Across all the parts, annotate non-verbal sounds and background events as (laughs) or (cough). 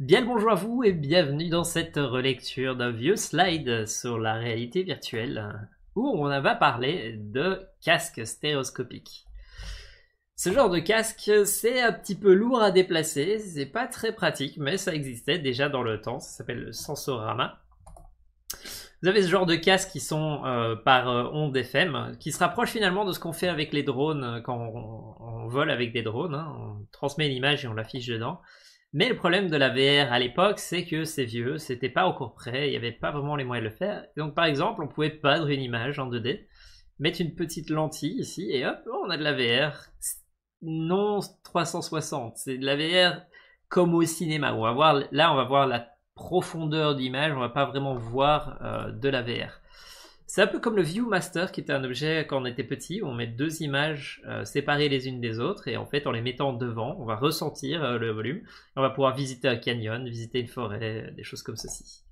Bien le bonjour à vous et bienvenue dans cette relecture d'un vieux slide sur la réalité virtuelle où on va parler de casque stéréoscopique. Ce genre de casque, c'est un petit peu lourd à déplacer, c'est pas très pratique, mais ça existait déjà dans le temps, ça s'appelle le sensorama. Vous avez ce genre de casque qui sont euh, par euh, onde FM, qui se rapproche finalement de ce qu'on fait avec les drones euh, quand on, vole avec des drones. Hein. On transmet une image et on l'affiche dedans. Mais le problème de la VR à l'époque, c'est que c'est vieux, c'était pas encore prêt, il n'y avait pas vraiment les moyens de le faire. Donc par exemple, on pouvait peindre une image en 2D, mettre une petite lentille ici, et hop, on a de la VR. Non 360, c'est de la VR comme au cinéma. On va voir, là, on va voir la profondeur d'image, on va pas vraiment voir euh, de la VR. C'est un peu comme le View Master, qui était un objet quand on était petit, où on met deux images euh, séparées les unes des autres et en fait en les mettant devant, on va ressentir euh, le volume on va pouvoir visiter un canyon, visiter une forêt, des choses comme ceci.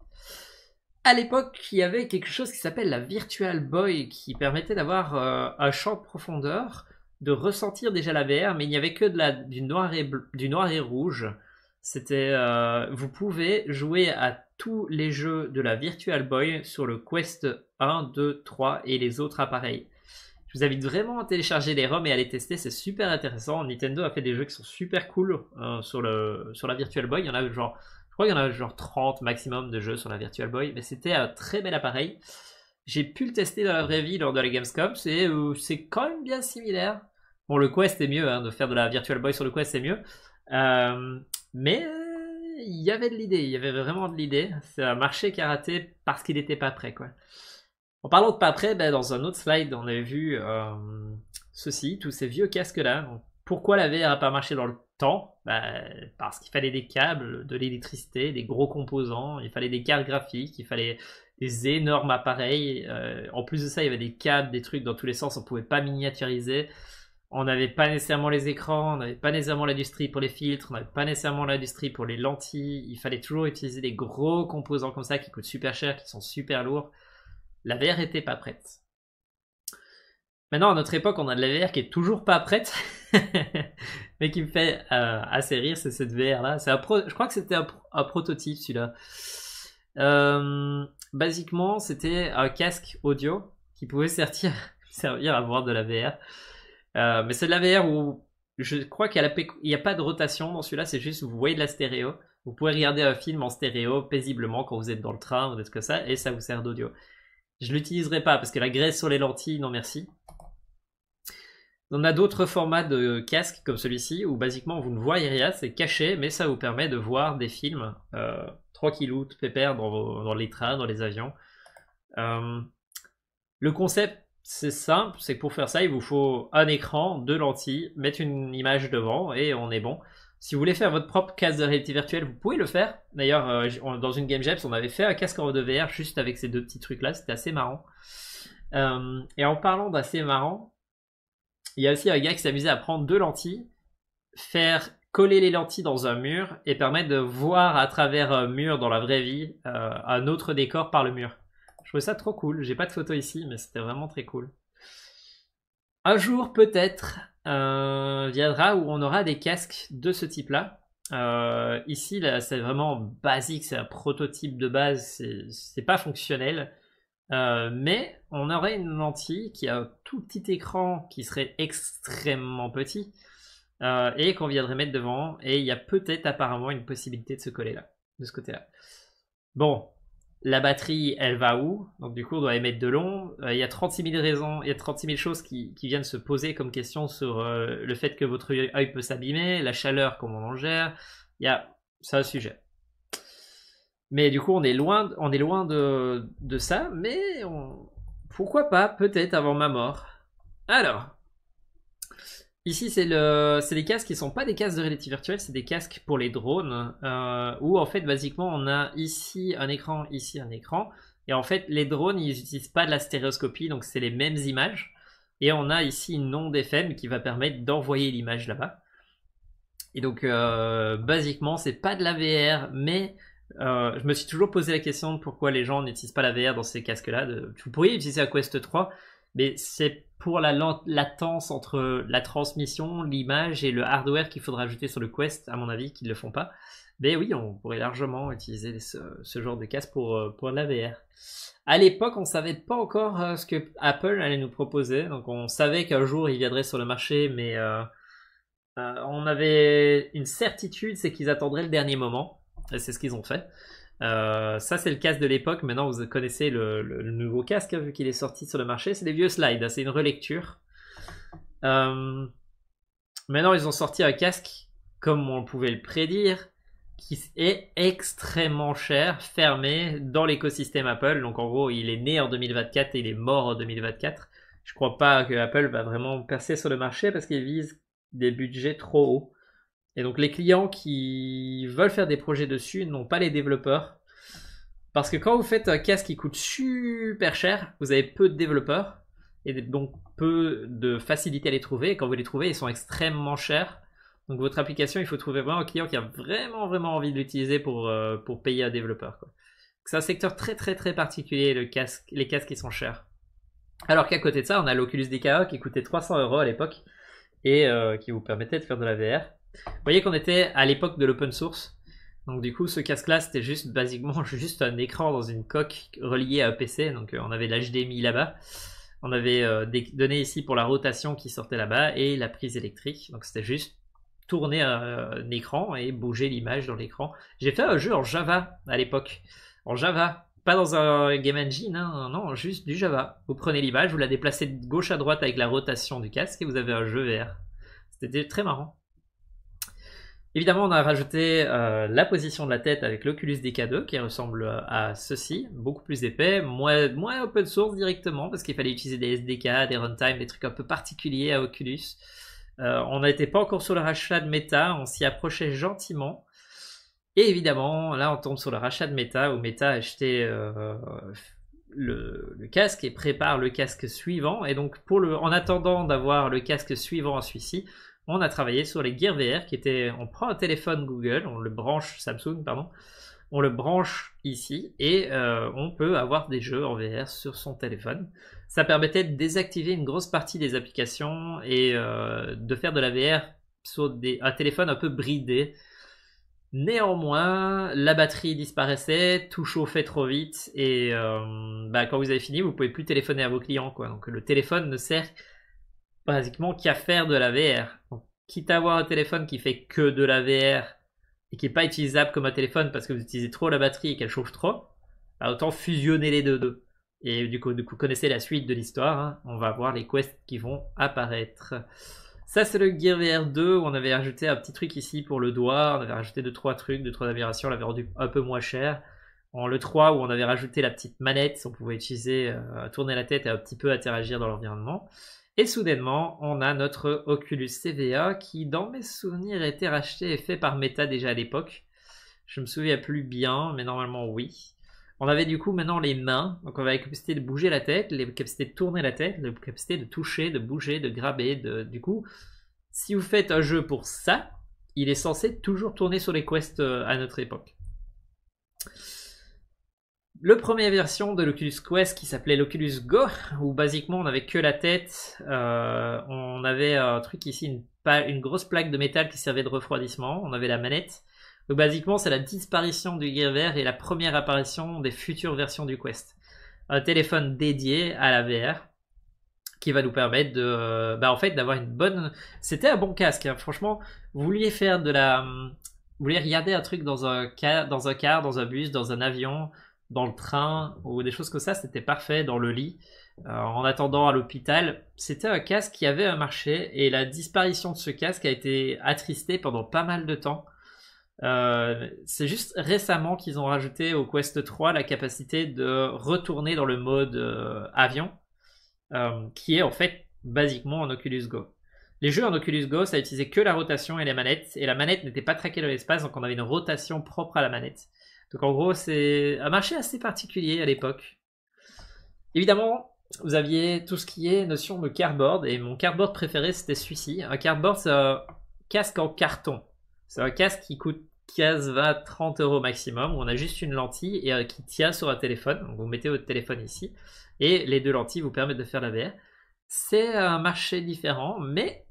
À l'époque, il y avait quelque chose qui s'appelle la Virtual Boy qui permettait d'avoir euh, un champ de profondeur, de ressentir déjà la VR, mais il n'y avait que du, noir et du noir et rouge. C'était, vous pouvez jouer à tous les jeux de la Virtual Boy sur le Quest 1, 2, 3 et les autres appareils. Je vous invite vraiment à télécharger les ROM et à les tester, c'est super intéressant. Nintendo a fait des jeux qui sont super cool hein, sur, le, sur la Virtual Boy. Il y en a genre, je crois qu'il y en a genre 30 maximum de jeux sur la Virtual Boy, mais c'était un très bel appareil. J'ai pu le tester dans la vraie vie lors de la Gamescom, c'est euh, c'est quand même bien similaire. Bon, le Quest est mieux, hein, de faire de la Virtual Boy sur le Quest, c'est mieux. Euh, mais euh, il y avait de l'idée, il y avait vraiment de l'idée. C'est un marché qui a raté parce qu'il n'était pas prêt, quoi. En parlant de pas près, ben, dans un autre slide, on avait vu euh, ceci, tous ces vieux casques-là. Pourquoi la VR n'a pas marché dans le temps ben, Parce qu'il fallait des câbles, de l'électricité, des gros composants, il fallait des cartes graphiques, il fallait des énormes appareils. Euh, en plus de ça, il y avait des câbles, des trucs dans tous les sens, on ne pouvait pas miniaturiser. On n'avait pas nécessairement les écrans, on n'avait pas nécessairement l'industrie pour les filtres, on n'avait pas nécessairement l'industrie pour les lentilles. Il fallait toujours utiliser des gros composants comme ça qui coûtent super cher, qui sont super lourds. La VR était pas prête. Maintenant, à notre époque, on a de la VR qui est toujours pas prête, (laughs) mais qui me fait euh, assez rire, c'est cette VR-là. C'est Je crois que c'était un, prototype, celui-là. Euh, basiquement, c'était un casque audio qui pouvait (laughs) servir, à voir de la VR. Euh, mais c'est de la VR où je crois qu'il n'y a, pas de rotation dans celui-là, c'est juste vous voyez de la stéréo. Vous pouvez regarder un film en stéréo paisiblement quand vous êtes dans le train, ou trucs que ça, et ça vous sert d'audio. Je l'utiliserai pas parce que la graisse sur les lentilles, non merci. On a d'autres formats de casque comme celui-ci où basiquement vous ne voyez rien, c'est caché, mais ça vous permet de voir des films euh, tranquillou, pépère dans, les trains, dans les avions. Euh, le concept, c'est simple, c'est que pour faire ça, il vous faut un écran, deux lentilles, mettre une image devant et on est bon. Si vous voulez faire votre propre casque de réalité virtuelle, vous pouvez le faire. D'ailleurs, euh, dans une Game on avait fait un casque en de e VR juste avec ces deux petits trucs-là. C'était assez marrant. Euh, et en parlant d'assez marrant, il y a aussi un gars qui s'amusait à prendre deux lentilles, faire coller les lentilles dans un mur et permettre de voir à travers un mur dans la vraie vie euh, un autre décor par le mur. Je trouvais ça trop cool. J'ai pas de photo ici, mais c'était vraiment très cool. Un jour, peut-être, euh, viendra où on aura des casques de ce type-là. Euh, ici, c'est vraiment basique, c'est un prototype de base, c'est pas fonctionnel. Euh, mais on aurait une lentille qui a un tout petit écran qui serait extrêmement petit et qu'on viendrait mettre devant. Et il y a peut-être apparemment une possibilité de se coller là, de ce côté-là. Bon, la batterie, elle va où Donc du coup, on doit émettre de l'ombre. Euh, il y a 36 000 raisons, il y a 36 000 choses qui, viennent se poser comme question sur euh, le fait que votre œil peut s'abîmer, la chaleur, comment on en gère. Il y a, ça un sujet. Mais du coup, on est loin, on est loin de, de ça, mais pourquoi pas, peut-être avant ma mort. Alors, Ici, c'est le, casques qui ne sont pas des casques de réalité virtuelle, c'est des casques pour les drones, euh, où en fait, basiquement, on a ici un écran, ici un écran. Et en fait, les drones, ils n'utilisent pas de la stéréoscopie, donc c'est les mêmes images. Et on a ici une onde FM qui va permettre d'envoyer l'image là-bas. Et donc, euh, basiquement, c'est pas de la VR, mais euh, je me suis toujours posé la question de pourquoi les gens n'utilisent pas la VR dans ces casques-là. De... Vous pourriez utiliser la Quest 3, mais c'est pour la latence entre la transmission, l'image et le hardware qu'il faudra ajouter sur le Quest, à mon avis, qu'ils ne le font pas. Mais oui, on pourrait largement utiliser ce, ce genre de casque pour, euh, pour la VR. À l'époque, on ne savait pas encore euh, ce que Apple allait nous proposer, donc on savait qu'un jour il viendrait sur le marché, mais euh, on avait une certitude, c'est qu'ils attendraient le dernier moment, et c'est ce qu'ils ont fait. Euh, ça, c'est le casque de l'époque. Maintenant, vous connaissez le, nouveau casque, hein, vu qu'il est sorti sur le marché. C'est des vieux slides, hein, c'est une relecture. Euh, maintenant, ils ont sorti un casque, comme on pouvait le prédire, qui est extrêmement cher, fermé dans l'écosystème Apple. Donc, en gros, il est né en 2024 et il est mort en 2024. Je crois pas que Apple va vraiment percer sur le marché parce qu'il vise des budgets trop hauts. Et donc les clients qui veulent faire des projets dessus n'ont pas les développeurs. Parce que quand vous faites un casque qui coûte super cher, vous avez peu de développeurs et donc peu de facilité à les trouver. Et quand vous les trouvez, ils sont extrêmement chers. Donc votre application, il faut trouver vraiment un client qui a vraiment vraiment envie de l'utiliser pour, euh, pour payer un développeur. C'est un secteur très très très particulier, le casque, les casques qui sont chers. Alors qu'à côté de ça, on a l'Oculus DKO qui coûtait 300 euros à l'époque et euh, qui vous permettait de faire de la VR. Vous voyez qu'on était à l'époque de l'open source. Donc du coup, ce casque là c'était juste basiquement (laughs) juste un écran dans une coque reliée à un PC. Donc euh, on avait l'HDMI là-bas. On avait euh, des données ici pour la rotation qui sortait là-bas et la prise électrique. Donc c'était juste tourner un, écran et bouger l'image dans l'écran. J'ai fait un jeu en Java à l'époque. En Java. Pas dans un game engine, hein, non, juste du Java. Vous prenez l'image, vous la déplacez de gauche à droite avec la rotation du casque et vous avez un jeu vert C'était très marrant. Évidemment, on a rajouté euh, la position de la tête avec l'Oculus DK2 qui ressemble euh, à ceci, beaucoup plus épais, moins, open source directement parce qu'il fallait utiliser des SDK, des runtime, des trucs un peu particuliers à Oculus. Euh, on n'était pas encore sur le rachat de Meta, on s'y approchait gentiment. Et évidemment, là, on tombe sur le rachat de Meta où Meta a le, casque et prépare le casque suivant. Et donc, pour le, en attendant d'avoir le casque suivant à celui-ci, on a travaillé sur les Gear VR qui étaient, on prend un téléphone Google, on le branche Samsung, pardon, on le branche ici et euh, on peut avoir des jeux en VR sur son téléphone. Ça permettait de désactiver une grosse partie des applications et euh, de faire de la VR sur des, un téléphone un peu bridé. Néanmoins, la batterie disparaissait, tout chauffait trop vite et euh, bah, quand vous avez fini, vous pouvez plus téléphoner à vos clients. Quoi. Donc le téléphone ne sert basiquement qu'à faire de la VR. quitte à avoir un téléphone qui fait que de la VR et qui n'est pas utilisable comme un téléphone parce que vous utilisez trop la batterie et qu'elle chauffe trop, bah, autant fusionner les deux. Et du coup, du connaissez la suite de l'histoire. Hein. On va voir les quests qui vont apparaître. Ça, c'est le Gear VR 2. où On avait rajouté un petit truc ici pour le doigt. On avait rajouté deux trois trucs, deux trois améliorations. On l'avait rendu un peu moins cher. En le 3, où on avait rajouté la petite manette, on pouvait utiliser, euh, tourner la tête et un petit peu interagir dans l'environnement. Et soudainement, on a notre Oculus CVA qui, dans mes souvenirs, était racheté et fait par Meta déjà à l'époque. Je me souviens plus bien, mais normalement oui. On avait du coup maintenant les mains, donc on avait la capacité de bouger la tête, les capacités de tourner la tête, la capacité de toucher, de bouger, de graber. De... Du coup, si vous faites un jeu pour ça, il est censé toujours tourner sur les quests euh, à notre époque le premier version de l'Oculus Quest qui s'appelait l'Oculus Go, où basiquement on n'avait que la tête, euh, on avait un truc ici, une, une, grosse plaque de métal qui servait de refroidissement, on avait la manette. Donc basiquement c'est la disparition du Gear VR et la première apparition des futures versions du Quest. Un téléphone dédié à la VR qui va nous permettre de, euh, bah en fait d'avoir une bonne, c'était un bon casque. Hein. Franchement, vous vouliez faire de la, vous vouliez regarder un truc dans un dans un car, dans un bus, dans un avion dans le train ou des choses comme ça, c'était parfait dans le lit. Euh, en attendant à l'hôpital, c'était un casque qui avait un marché et la disparition de ce casque a été attristée pendant pas mal de temps. Euh, c'est juste récemment qu'ils ont rajouté au Quest 3 la capacité de retourner dans le mode euh, avion, qui est en fait basiquement en Oculus Go. Les jeux en Oculus Go, ça utilisait que la rotation et les manettes, et la manette n'était pas traquée dans l'espace, donc on avait une rotation propre à la manette. Donc en gros, c'est un marché assez particulier à l'époque. Évidemment, vous aviez tout ce qui est notion de cardboard, et mon cardboard préféré, c'était celui-ci. Un cardboard, c'est un casque en carton. C'est un casque qui coûte 15, 20, 30 euros maximum. On a juste une lentille et, euh, qui tient sur un téléphone. Donc vous mettez votre téléphone ici, et les deux lentilles vous permettent de faire la VR. C'est un marché différent, mais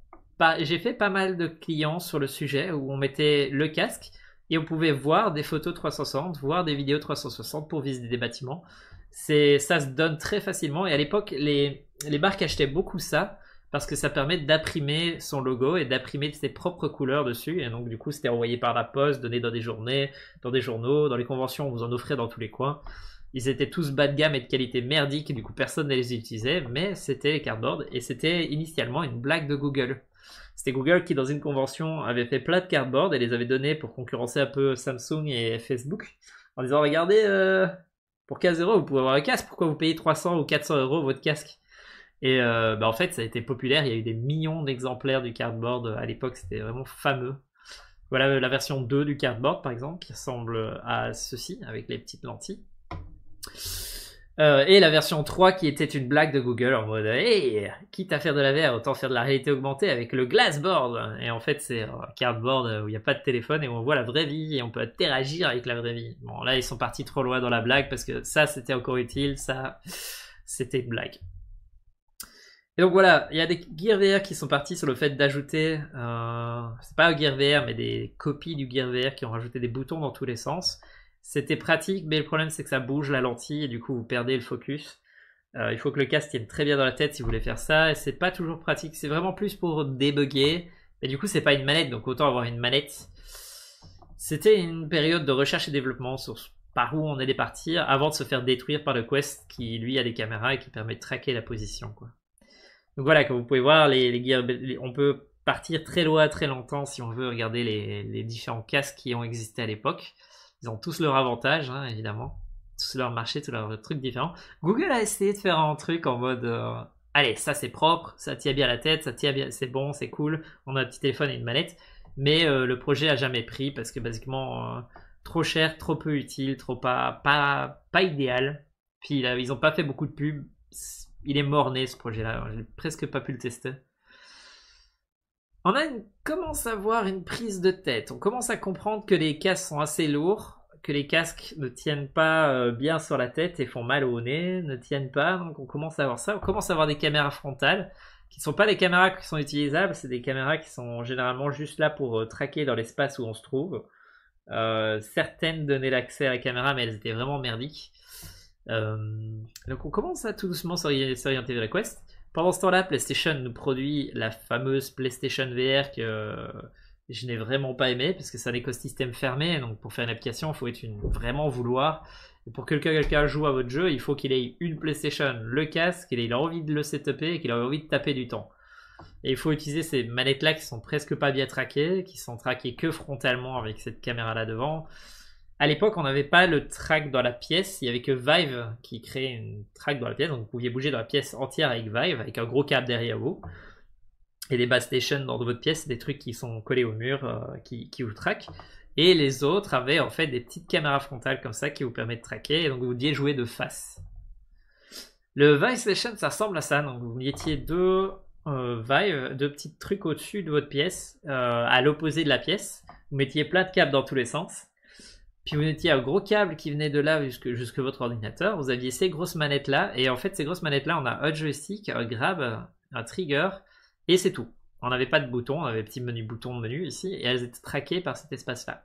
j'ai fait pas mal de clients sur le sujet où on mettait le casque, et on pouvait voir des photos 360, voir des vidéos 360 pour visiter des bâtiments. C'est, ça se donne très facilement et à l'époque, les, les marques achetaient beaucoup ça parce que ça permet d'imprimer son logo et d'imprimer ses propres couleurs dessus. Et donc, du coup, c'était envoyé par la poste, donné dans des journées, dans des journaux, dans les conventions, on vous en offrait dans tous les coins. Ils étaient tous bas de gamme et de qualité merdique, du coup, personne ne les utilisait, mais c'était les cardboards et c'était initialement une blague de Google. C'était Google qui, dans une convention, avait fait plein de cardboard et les avait donnés pour concurrencer un peu Samsung et Facebook en disant Regardez, euh, pour 15 euros, vous pouvez avoir un casque. Pourquoi vous payez 300 ou 400 euros votre casque Et euh, bah, en fait, ça a été populaire. Il y a eu des millions d'exemplaires du cardboard. Euh, à l'époque, c'était vraiment fameux. Voilà la version 2 du cardboard, par exemple, qui ressemble à ceci avec les petites lentilles. Euh, et la version 3 qui était une blague de Google en mode Hey, quitte à faire de la VR, autant faire de la réalité augmentée avec le Glassboard. Et en fait, c'est un cardboard où il n'y a pas de téléphone et où on voit la vraie vie et on peut interagir avec la vraie vie. Bon, là, ils sont partis trop loin dans la blague parce que ça, c'était encore utile, ça, c'était une blague. Et donc voilà, il y a des Gear VR qui sont partis sur le fait d'ajouter, euh, c'est pas un Gear VR, mais des copies du Gear VR qui ont rajouté des boutons dans tous les sens. C'était pratique, mais le problème c'est que ça bouge la lentille et du coup vous perdez le focus. Euh, il faut que le casque tienne très bien dans la tête si vous voulez faire ça, et c'est pas toujours pratique. C'est vraiment plus pour débugger. Mais du coup, c'est pas une manette, donc autant avoir une manette. C'était une période de recherche et développement sur par où on allait partir avant de se faire détruire par le Quest qui, lui, a des caméras et qui permet de traquer la position. Donc voilà, comme vous pouvez voir, les, on peut partir très loin, très longtemps si on veut regarder les différents casques qui ont existé à l'époque. Ils ont tous leur avantage, hein, évidemment. Tous leur marché, tous leurs trucs différents. Google a essayé de faire un truc en mode euh, Allez, ça c'est propre, ça tient bien la tête, ça tient bien, c'est bon, c'est cool. On a un petit téléphone et une manette, Mais euh, le projet a jamais pris parce que basiquement, euh, trop cher, trop peu utile, trop pas, pas, pas idéal. Puis ils n'ont pas fait beaucoup de pubs. Il est mort-né ce projet-là. J'ai presque pas pu le tester on commence à voir une prise de tête. On commence à comprendre que les casques sont assez lourds, que les casques ne tiennent pas euh, bien sur la tête et font mal au nez, ne tiennent pas. Donc on commence à voir ça. On commence à avoir des caméras frontales qui ne sont pas des caméras qui sont utilisables, c'est des caméras qui sont généralement juste là pour euh, traquer dans l'espace où on se trouve. Euh, certaines donnaient l'accès à la caméra, mais elles étaient vraiment merdiques. donc on commence à tout doucement s'orienter vers la quest. Pendant ce temps-là, PlayStation nous produit la fameuse PlayStation VR que euh, je n'ai vraiment pas aimé parce que c'est un écosystème fermé. Donc pour faire une application, il faut être une, vraiment vouloir. pour que quelqu'un joue à votre jeu, il faut qu'il ait une PlayStation, le casque, qu'il ait envie de le setuper et qu'il ait envie de taper du temps. Et il faut utiliser ces manettes-là qui sont presque pas bien traquées, qui sont traquées que frontalement avec cette caméra-là devant à l'époque, on n'avait pas le track dans la pièce, il n'y avait que Vive qui créait une track dans la pièce, donc vous pouviez bouger dans la pièce entière avec Vive, avec un gros câble derrière vous, et des bass stations dans votre pièce, des trucs qui sont collés au mur, euh, qui, vous traquent. Et les autres avaient en fait des petites caméras frontales comme ça qui vous permettent de traquer, et donc vous deviez jouer de face. Le Vive Station, ça ressemble à ça, donc vous mettiez deux euh, Vive, deux petits trucs au-dessus de votre pièce, euh, à l'opposé de la pièce, vous mettiez plein de câbles dans tous les sens puis vous étiez un gros câble qui venait de là jusque, votre ordinateur. Vous aviez ces grosses manettes là. Et en fait, ces grosses manettes là, on a un joystick, un grab, un trigger. Et c'est tout. On n'avait pas de bouton. On avait petit menu bouton menu ici. Et elles étaient traquées par cet espace là.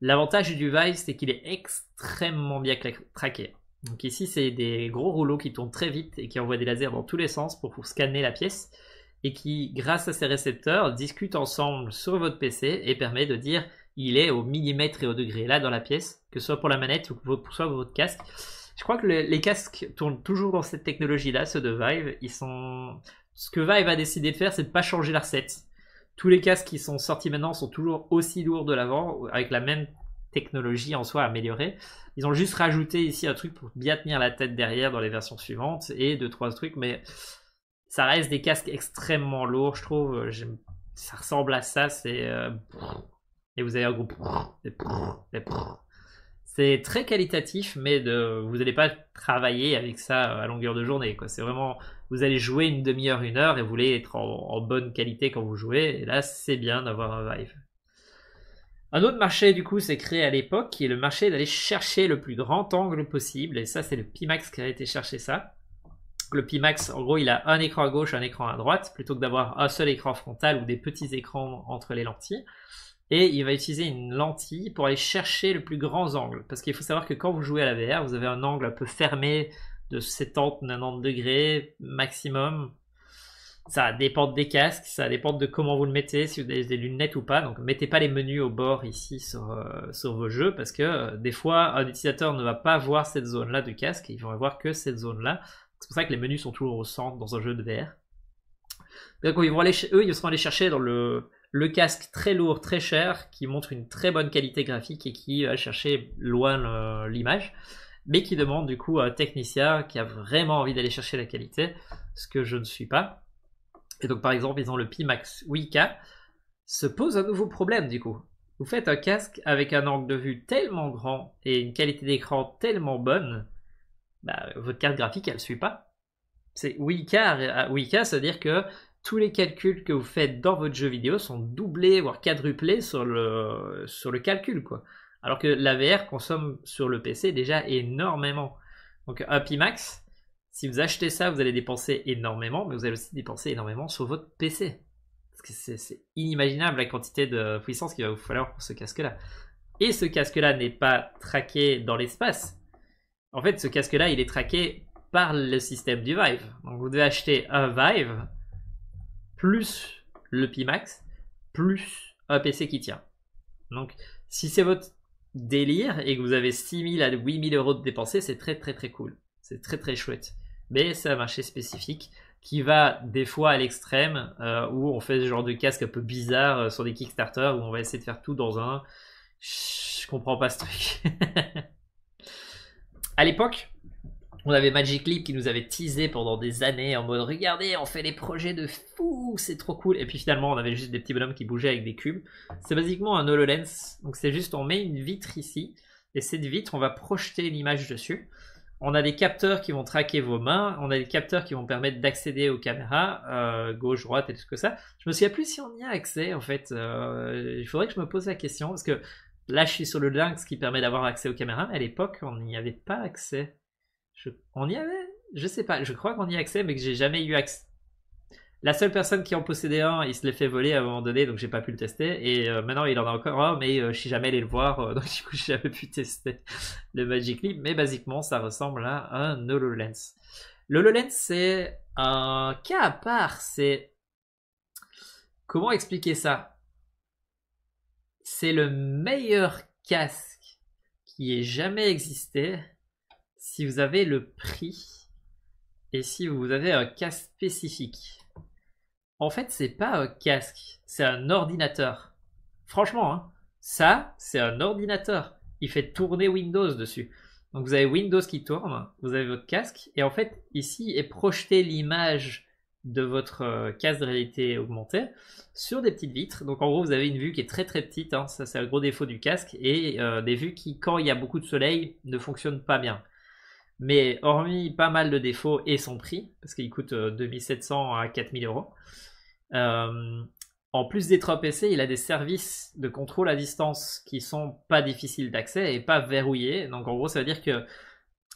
L'avantage du Vive, c'est qu'il est extrêmement bien traqué. Donc ici, c'est des gros rouleaux qui tournent très vite et qui envoient des lasers dans tous les sens pour, scanner la pièce et qui, grâce à ces récepteurs, discutent ensemble sur votre PC et permettent de dire il est au millimètre et au degré, là dans la pièce, que ce soit pour la manette ou pour, soit votre casque. Je crois que les casques tournent toujours dans cette technologie-là, ceux de Vive. Ils sont... Ce que Vive a décidé de faire, c'est de pas changer la recette. Tous les casques qui sont sortis maintenant sont toujours aussi lourds de l'avant, avec la même technologie en soi améliorée. Ils ont juste rajouté ici un truc pour bien tenir la tête derrière dans les versions suivantes et deux, trois trucs, mais ça reste des casques extrêmement lourds, je trouve. Ça ressemble à ça, c'est. Euh, et vous avez un groupe. C'est très qualitatif, mais de, vous n'allez pas travailler avec ça euh, à longueur de journée. C'est vraiment, vous allez jouer une demi-heure, une heure, et vous voulez être en, bonne qualité quand vous jouez. Et là, c'est bien d'avoir un Vive. Un autre marché, du coup, s'est créé à l'époque, qui est le marché d'aller chercher le plus grand angle possible. Et ça, c'est le Pimax qui a été chercher ça. Le Pimax, en gros, il a un écran à gauche, un écran à droite, plutôt que d'avoir un seul écran frontal ou des petits écrans entre les lentilles et il va utiliser une lentille pour aller chercher le plus grand angle. Parce qu'il faut savoir que quand vous jouez à la VR, vous avez un angle un peu fermé de 70, 90 degrés maximum. Ça dépend des casques, ça dépend de comment vous le mettez, si vous avez des lunettes ou pas. Donc mettez pas les menus au bord ici sur, euh, vos jeux parce que euh, des fois un utilisateur ne va pas voir cette zone-là du casque, il va voir que cette zone-là. C'est pour ça que les menus sont toujours au centre dans un jeu de VR. Donc ils vont aller, eux, ils seront allés chercher dans le, le casque très lourd, très cher, qui montre une très bonne qualité graphique et qui va chercher loin euh, l'image, mais qui demande du coup à un technicien qui a vraiment envie d'aller chercher la qualité, ce que je ne suis pas. Et donc par exemple, ils ont le Pimax 8K, se pose un nouveau problème du coup. Vous faites un casque avec un angle de vue tellement grand et une qualité d'écran tellement bonne, bah, votre carte graphique elle ne suit pas. C'est 8K, 8K, c'est-à-dire que tous les calculs que vous faites dans votre jeu vidéo sont doublés, voire quadruplés sur le, sur le calcul. Quoi. Alors que la VR consomme sur le PC déjà énormément. Donc un Pimax, si vous achetez ça, vous allez dépenser énormément, mais vous allez aussi dépenser énormément sur votre PC. Parce que c'est inimaginable la quantité de puissance qu'il va vous falloir pour ce casque-là. Et ce casque-là n'est pas traqué dans l'espace. En fait, ce casque-là, il est traqué par le système du Vive. Donc vous devez acheter un Vive plus le Pimax, plus un PC qui tient. Donc, si c'est votre délire et que vous avez 6000 à 8000 euros de dépenser c'est très très très cool. C'est très très chouette. Mais c'est un marché spécifique qui va des fois à l'extrême euh, où on fait ce genre de casque un peu bizarre euh, sur des Kickstarter où on va essayer de faire tout dans un. Je comprends pas ce truc. (laughs) à l'époque, on avait Magic Leap qui nous avait teasé pendant des années en mode regardez, on fait des projets de fou, c'est trop cool. Et puis finalement, on avait juste des petits bonhommes qui bougeaient avec des cubes. C'est basiquement un HoloLens. Donc c'est juste on met une vitre ici et cette vitre, on va projeter une image dessus. On a des capteurs qui vont traquer vos mains, on a des capteurs qui vont permettre d'accéder aux caméras, euh, gauche, droite et tout que ça. Je me souviens plus si on y a accès en fait. Euh, il faudrait que je me pose la question parce que là, je suis sur le Lynx qui permet d'avoir accès aux caméras, mais à l'époque, on n'y avait pas accès. On y avait Je sais pas, je crois qu'on y a accès, mais que j'ai jamais eu accès. La seule personne qui en possédait un, il se l'est fait voler à un moment donné, donc j'ai pas pu le tester. Et euh, maintenant, il en a encore un, mais euh, je suis jamais allé le voir, euh, (laughs) donc du coup, j'ai jamais pu tester le Magic Leap. Mais basiquement, ça ressemble à un HoloLens. L'HoloLens, c'est un cas à part. C'est. Comment expliquer ça C'est le meilleur casque qui ait jamais existé si vous avez le prix et si vous avez un casque spécifique. En fait, c'est pas un casque, c'est un ordinateur. Franchement, hein, ça, c'est un ordinateur. Il fait tourner Windows dessus. Donc vous avez Windows qui tourne, vous avez votre casque, et en fait, ici est projetée l'image de votre euh, casque de réalité augmentée sur des petites vitres. Donc en gros, vous avez une vue qui est très très petite, hein. ça c'est le gros défaut du casque, et euh, des vues qui, quand il y a beaucoup de soleil, ne fonctionnent pas bien. Mais hormis pas mal de défauts et son prix, parce qu'il coûte 2700 euh, à 4000 euros, euh, en plus des 3 PC, il a des services de contrôle à distance qui sont pas difficiles d'accès et pas verrouillés. Donc en gros, ça veut dire que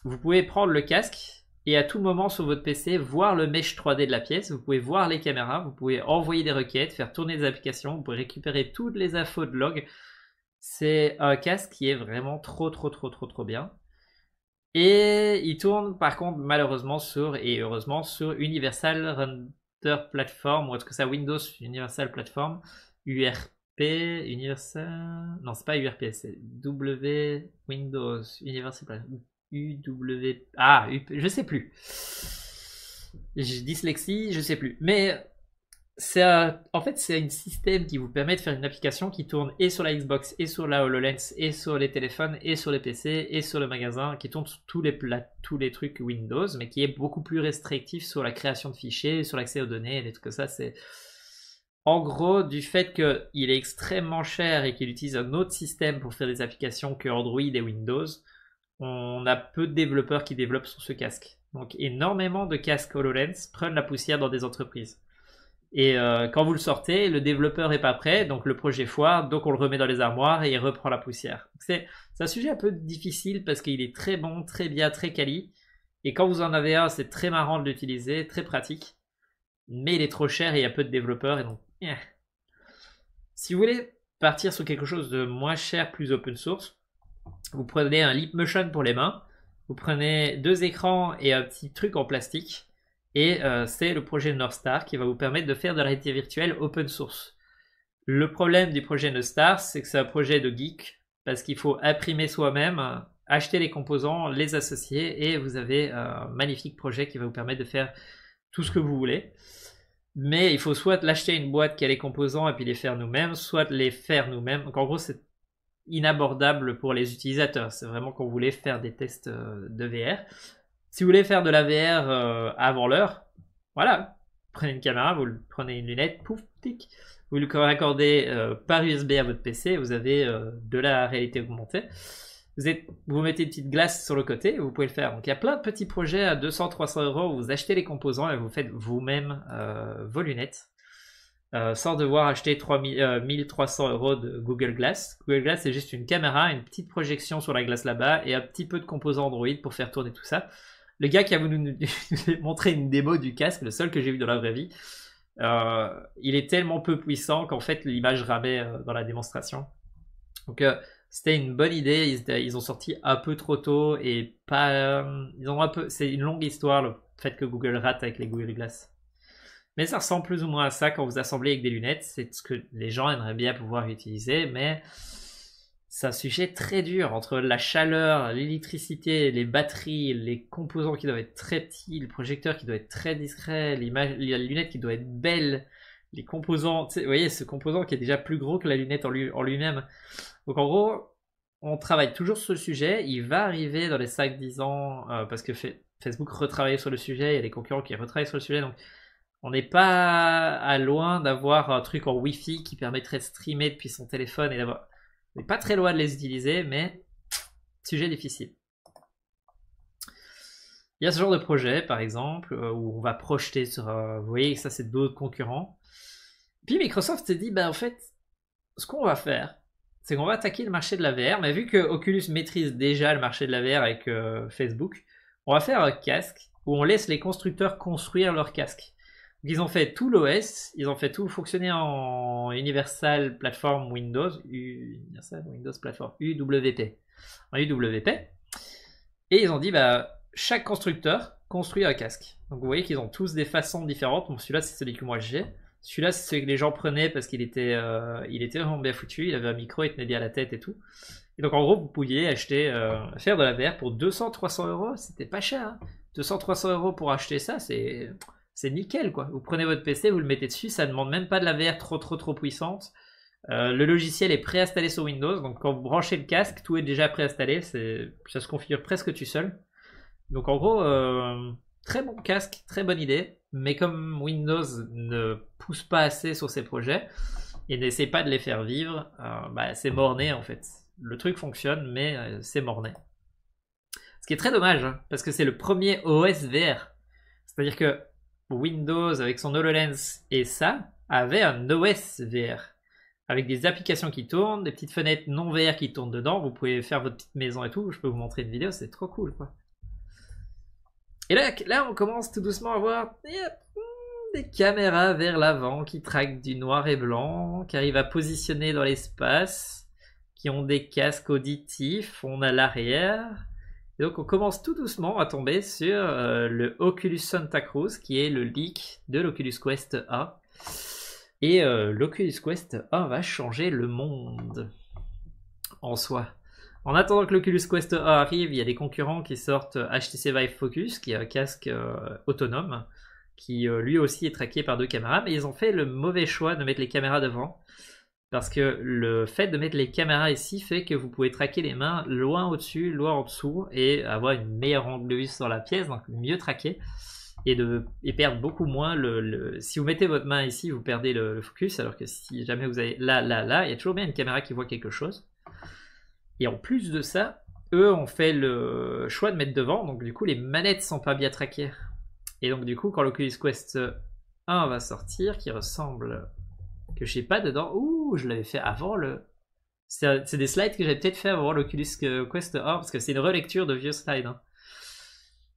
vous pouvez prendre le casque et à tout moment sur votre PC voir le mesh 3D de la pièce, vous pouvez voir les caméras, vous pouvez envoyer des requêtes, faire tourner des applications, vous pouvez récupérer toutes les infos de log. C'est un casque qui est vraiment trop trop trop trop trop bien. Et il tourne par contre malheureusement sur, et heureusement, sur Universal Render Platform, ou est-ce que ça Windows Universal Platform, URP, Universal... Non, c'est pas URP, c'est W Windows Universal Platform. UW... Ah, UP... je sais plus. Dyslexie, je sais plus. Mais c'est en fait, c'est un système qui vous permet de faire une application qui tourne et sur la Xbox, et sur la HoloLens, et sur les téléphones, et sur les PC, et sur le magasin, qui tourne sur tous les, tous les trucs Windows, mais qui est beaucoup plus restrictif sur la création de fichiers, sur l'accès aux données, et des ça. C'est en gros du fait qu'il est extrêmement cher et qu'il utilise un autre système pour faire des applications que Android et Windows. On a peu de développeurs qui développent sur ce casque. Donc énormément de casques HoloLens prennent la poussière dans des entreprises. Et euh, quand vous le sortez, le développeur n'est pas prêt, donc le projet foire, donc on le remet dans les armoires et il reprend la poussière. C'est un sujet un peu difficile parce qu'il est très bon, très bien, très quali. Et quand vous en avez un, c'est très marrant de l'utiliser, très pratique. Mais il est trop cher et il y a peu de développeurs et donc. Eh. Si vous voulez partir sur quelque chose de moins cher, plus open source, vous prenez un Leap Motion pour les mains, vous prenez deux écrans et un petit truc en plastique et euh, c'est le projet North qui va vous permettre de faire de la réalité virtuelle open source. Le problème du projet North c'est que c'est un projet de geek, parce qu'il faut imprimer soi-même, euh, acheter les composants, les associer, et vous avez euh, un magnifique projet qui va vous permettre de faire tout ce que vous voulez. Mais il faut soit l'acheter une boîte qui a les composants et puis les faire nous-mêmes, soit les faire nous-mêmes. Donc en gros, c'est inabordable pour les utilisateurs. C'est vraiment qu'on voulait faire des tests de VR. Si vous voulez faire de la VR euh, avant l'heure, voilà, prenez une caméra, vous prenez une lunette, pouf, tic, vous le raccordez euh, par USB à votre PC, vous avez euh, de la réalité augmentée. Vous, mettez une petite glace sur le côté, vous pouvez le faire. Donc il y a plein de petits projets à 200-300 euros vous achetez les composants et vous faites vous-même vos lunettes. sans devoir acheter 1300 euros de Google Glass. Google Glass, c'est juste une caméra, une petite projection sur la glace là-bas et un petit peu de composants Android pour faire tourner tout ça le gars qui a voulu (laughs) nous, montrer une démo du casque, le seul que j'ai vu dans la vraie vie, euh, il est tellement peu puissant qu'en fait l'image ramait euh, dans la démonstration. Donc euh, c'était une bonne idée, ils, ont sorti un peu trop tôt et pas. ils ont un peu. C'est une longue histoire le fait que Google rate avec les Google Glass. Mais ça ressemble plus ou moins à ça quand vous assemblez avec des lunettes. C'est ce que les gens aimeraient bien pouvoir utiliser, mais c'est un sujet très dur entre la chaleur, l'électricité, les batteries, les composants qui doivent être très petits, le projecteur qui doit être très discret, la lunette qui doit être belle, les composants. Vous voyez, ce composant qui est déjà plus gros que la lunette en lui-même. Donc en gros, on travaille toujours sur le sujet. Il va arriver dans les 5-10 ans, euh, parce que Facebook retravaille sur le sujet, il y a des concurrents qui retravaillent sur le sujet. Donc on n'est pas à loin d'avoir un truc en Wi-Fi qui permettrait de streamer depuis son téléphone et d'avoir on n'est pas très loin de les utiliser, mais sujet difficile. Il y a ce genre de projet, par exemple, euh, où on va projeter sur. Euh, vous voyez, ça, c'est d'autres concurrents. Puis Microsoft s'est dit, ben, en fait, ce qu'on va faire, c'est qu'on va attaquer le marché de la VR, mais vu que Oculus maîtrise déjà le marché de la VR avec euh, Facebook, on va faire un casque où on laisse les constructeurs construire leur casque ils ont fait tout l'OS, ils ont fait tout fonctionner en Universal Platform Windows, Universal Windows Platform, UWP. En UWP. Et ils ont dit, bah, chaque constructeur construit un casque. Donc vous voyez qu'ils ont tous des façons différentes. celui-là, c'est celui que moi j'ai. Celui-là, c'est celui que les gens prenaient parce qu'il était, euh, il était vraiment bien foutu. Il avait un micro, il tenait bien la tête et tout. Et donc en gros, vous pouviez acheter, euh, faire de la VR pour 200-300 euros. C'était pas cher. 200-300 hein. euros pour acheter ça, c'est c'est nickel quoi. Vous prenez votre PC, vous le mettez dessus, ça ne demande même pas de la VR trop trop trop puissante. Euh, le logiciel est préinstallé sur Windows, donc quand vous branchez le casque, tout est déjà préinstallé, ça se configure presque tout seul. Donc en gros, euh, très bon casque, très bonne idée, mais comme Windows ne pousse pas assez sur ses projets et n'essaie pas de les faire vivre, euh, bah, c'est morné en fait. Le truc fonctionne, mais c'est morné. Ce qui est très dommage, hein, parce que c'est le premier OS VR. C'est-à-dire que Windows avec son HoloLens et ça avait un OS VR avec des applications qui tournent, des petites fenêtres non VR qui tournent dedans. Vous pouvez faire votre petite maison et tout. Je peux vous montrer une vidéo, c'est trop cool quoi. Et là, là, on commence tout doucement à voir hmm, des caméras vers l'avant qui traquent du noir et blanc, qui arrivent à positionner dans l'espace, qui ont des casques auditifs. On a l'arrière donc on commence tout doucement à tomber sur euh, le Oculus Santa Cruz, qui est le leak de l'Oculus Quest A. Et euh, l'Oculus Quest A va changer le monde en soi. En attendant que l'Oculus Quest A arrive, il y a des concurrents qui sortent HTC Vive Focus, qui est un casque euh, autonome, qui lui aussi est traqué par deux caméras, mais ils ont fait le mauvais choix de mettre les caméras devant. Parce que le fait de mettre les caméras ici fait que vous pouvez traquer les mains loin au-dessus, loin en dessous, et avoir une meilleure angle de vue sur la pièce, donc mieux traquer, et, de, perdre beaucoup moins le, Si vous mettez votre main ici, vous perdez le, focus, alors que si jamais vous avez là, là, là, il y a toujours bien une caméra qui voit quelque chose. Et en plus de ça, eux ont fait le choix de mettre devant, donc du coup les manettes sont pas bien traquées. Et donc du coup, quand l'Oculus Quest 1 va sortir, qui ressemble que je sais pas dedans, ouh je l'avais fait avant le. C'est des slides que j'avais peut-être fait avant l'Oculus euh, Quest parce que c'est une relecture de vieux slides. Hein.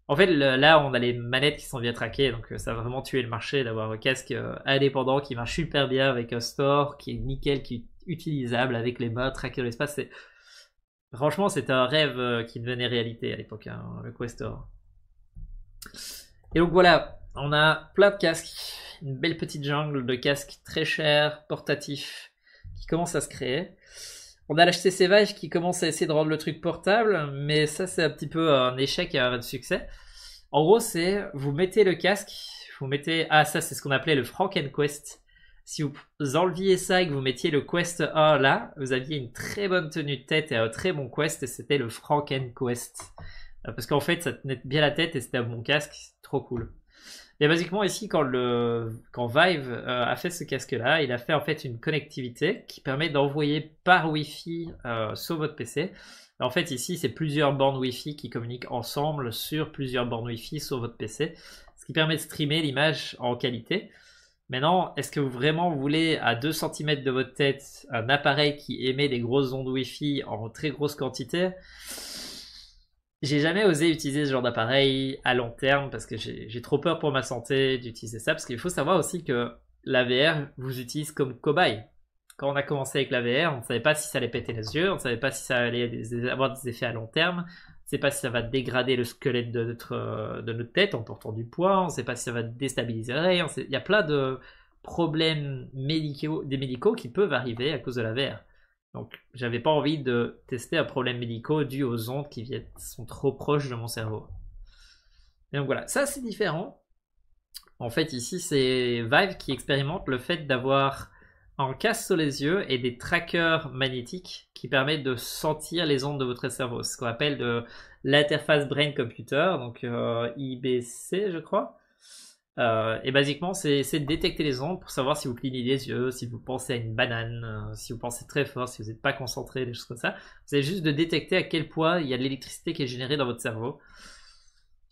En fait, là, on a les manettes qui sont bien traquées, donc euh, ça va vraiment tuer le marché d'avoir un casque euh, indépendant qui marche super bien avec un store qui est nickel, qui est utilisable avec les mains, traqué dans l'espace. Franchement, c'était un rêve qui devenait réalité à l'époque, hein, le Questor. Et donc voilà, on a plein de casques, une belle petite jungle de casques très chers, portatifs, commence à se créer. On a l'HTC Vive qui commence à essayer de rendre le truc portable, mais ça c'est un petit peu un échec et un succès. En gros, c'est vous mettez le casque, vous mettez ah ça c'est ce qu'on appelait le quest Si vous enleviez ça et que vous mettiez le Quest 1 là, vous aviez une très bonne tenue de tête et un très bon Quest et c'était le quest euh, Parce qu'en fait, ça tenait bien la tête et c'était un bon casque, trop cool. Et basiquement ici, quand, Vive euh, a fait ce casque-là, il a fait en fait une connectivité qui permet d'envoyer par Wi-Fi euh, sur votre PC. En fait, ici, c'est plusieurs bornes Wi-Fi qui communiquent ensemble sur plusieurs bornes Wi-Fi sur votre PC, ce qui permet de streamer l'image en qualité. Maintenant, est-ce que vous vraiment voulez à 2 cm de votre tête un appareil qui émet des grosses ondes Wi-Fi en très grosse quantité j'ai jamais osé utiliser ce genre d'appareil à long terme parce que j'ai trop peur pour ma santé d'utiliser ça. Parce qu'il faut savoir aussi que la VR vous utilise comme cobaye. Quand on a commencé avec la VR, on ne savait pas si ça allait péter les yeux, on ne savait pas si ça allait avoir des effets à long terme, on ne sait pas si ça va dégrader le squelette de notre, de notre tête en portant du poids, on ne sait pas si ça va déstabiliser Il y a plein de problèmes médicaux, des médicaux qui peuvent arriver à cause de la VR. Donc, j'avais pas envie de tester un problème médical dû aux ondes qui viennent, sont trop proches de mon cerveau. Et donc voilà, ça c'est différent. En fait, ici, c'est Vive qui expérimente le fait d'avoir un casque sur les yeux et des trackers magnétiques qui permettent de sentir les ondes de votre cerveau. Ce qu'on appelle de l'interface brain-computer, donc euh, IBC, je crois. Euh, et basiquement, c'est de détecter les ondes pour savoir si vous clignez les yeux, si vous pensez à une banane, euh, si vous pensez très fort, si vous n'êtes pas concentré, des choses comme ça. Vous juste de détecter à quel point il y a de l'électricité qui est générée dans votre cerveau.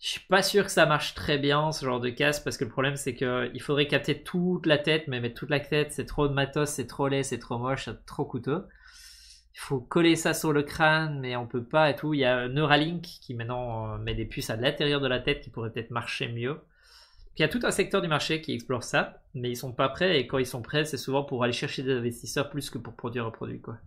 Je suis pas sûr que ça marche très bien ce genre de casque parce que le problème c'est qu'il faudrait capter toute la tête, mais mettre toute la tête, c'est trop de matos, c'est trop laid, c'est trop moche, c'est trop coûteux. Il faut coller ça sur le crâne, mais on peut pas et tout. Il y a Neuralink qui maintenant euh, met des puces à l'intérieur de la tête qui pourrait peut-être marcher mieux il y a tout un secteur du marché qui explore ça, mais ils sont pas prêts et quand ils sont prêts, c'est souvent pour aller chercher des investisseurs plus que pour produire un produit quoi.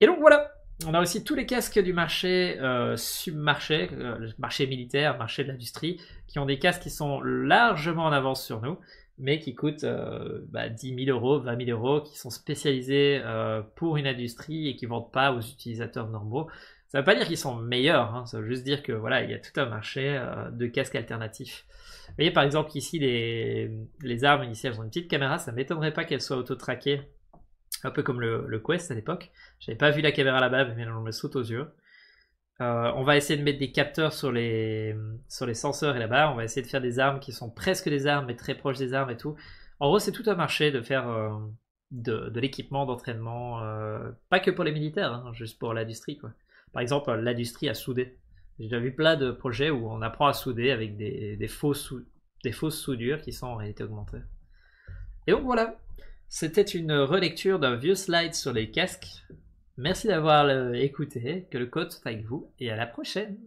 Et donc voilà, on a aussi tous les casques du marché euh, submarché, euh, marché militaire, marché de l'industrie, qui ont des casques qui sont largement en avance sur nous, mais qui coûtent 10 euh, 000 bah, euros, 20 000 euros, qui sont spécialisés euh, pour une industrie et qui vendent pas aux utilisateurs normaux. Ça ne veut pas dire qu'ils sont meilleurs, hein. ça veut juste dire que voilà, il y a tout un marché euh, de casques alternatifs. Vous voyez par exemple ici les, les armes, ici elles ont une petite caméra, ça m'étonnerait pas qu'elles soient auto-traquées, un peu comme le, Quest à l'époque. J'avais pas vu la caméra là-bas, mais on me saute aux yeux. Euh, on va essayer de mettre des capteurs sur les, sur les senseurs et là-bas, on va essayer de faire des armes qui sont presque des armes, mais très proches des armes et tout. En gros, c'est tout un marché de faire euh, de, l'équipement d'entraînement, pas que pour les militaires, hein, juste pour l'industrie. quoi. Par exemple, l'industrie à souder. J'ai déjà vu plein de projets où on apprend à souder avec des, fausses, fausses soudures qui sont en réalité augmentées. Et donc voilà, c'était une relecture d'un vieux slide sur les casques. Merci d'avoir euh, écouté, que le code soit avec vous et à la prochaine